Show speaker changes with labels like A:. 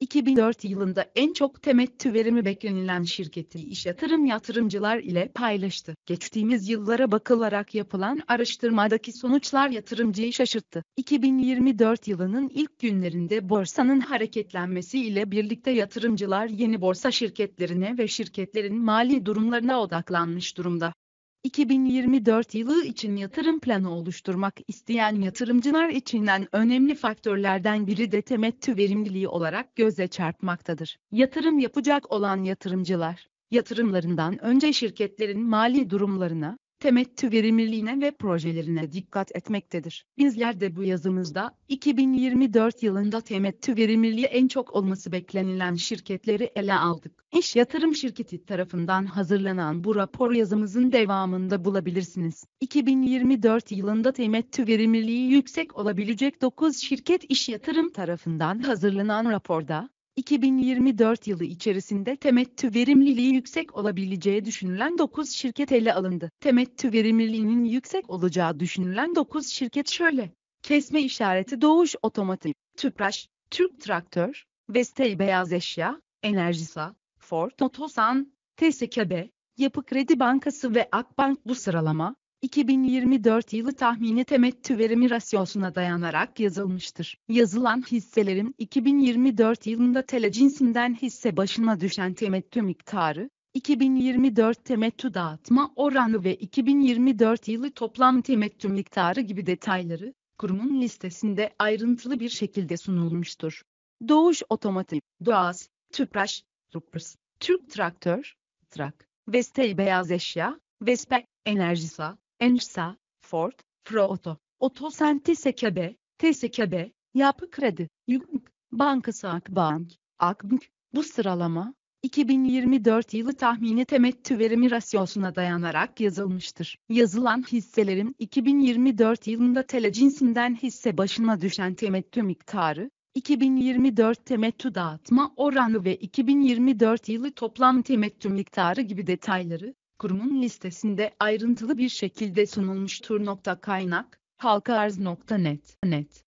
A: 2004 yılında en çok temettü verimi beklenilen şirketi iş yatırım yatırımcılar ile paylaştı. Geçtiğimiz yıllara bakılarak yapılan araştırmadaki sonuçlar yatırımcıyı şaşırttı. 2024 yılının ilk günlerinde borsanın hareketlenmesi ile birlikte yatırımcılar yeni borsa şirketlerine ve şirketlerin mali durumlarına odaklanmış durumda. 2024 yılı için yatırım planı oluşturmak isteyen yatırımcılar içinden önemli faktörlerden biri de temettü verimliliği olarak göze çarpmaktadır. Yatırım yapacak olan yatırımcılar, yatırımlarından önce şirketlerin mali durumlarına, temettü verimliliğine ve projelerine dikkat etmektedir. Bizler de bu yazımızda 2024 yılında temettü verimliliği en çok olması beklenilen şirketleri ele aldık. İş Yatırım Şirketi tarafından hazırlanan bu rapor yazımızın devamında bulabilirsiniz. 2024 yılında temettü verimliliği yüksek olabilecek 9 şirket iş yatırım tarafından hazırlanan raporda 2024 yılı içerisinde temettü verimliliği yüksek olabileceği düşünülen 9 şirket ele alındı. Temettü verimliliğinin yüksek olacağı düşünülen 9 şirket şöyle. Kesme işareti Doğuş Otomatik, Tüpraş, Türk Traktör, Vestel Beyaz Eşya, Enerjisa, Ford Otosan, TSKB, Yapı Kredi Bankası ve Akbank bu sıralama, 2024 yılı tahmini temettü verimi rasyosuna dayanarak yazılmıştır. Yazılan hisselerin 2024 yılında tele cinsinden hisse başına düşen temettü miktarı, 2024 temettü dağıtma oranı ve 2024 yılı toplam temettü miktarı gibi detayları, kurumun listesinde ayrıntılı bir şekilde sunulmuştur. Doğuş Otomotiv, Doğaz, Tüpraş, Tüprs, Türk Traktör, Trak, Vestel Beyaz Eşya, Vespe, Enerjisa, Enşsa, Ford, Proto, Otosenti Sekebe, Tesekebe, Yapı Kredi, Yükmük, Bankası Akbank, Akbank, bu sıralama, 2024 yılı tahmini temettü verimi rasyosuna dayanarak yazılmıştır. Yazılan hisselerin 2024 yılında telecinsinden hisse başına düşen temettü miktarı, 2024 temettü dağıtma oranı ve 2024 yılı toplam temettü miktarı gibi detayları kurumun listesinde ayrıntılı bir şekilde sunulmuştur. Kaynak, halkaarz.net. Net.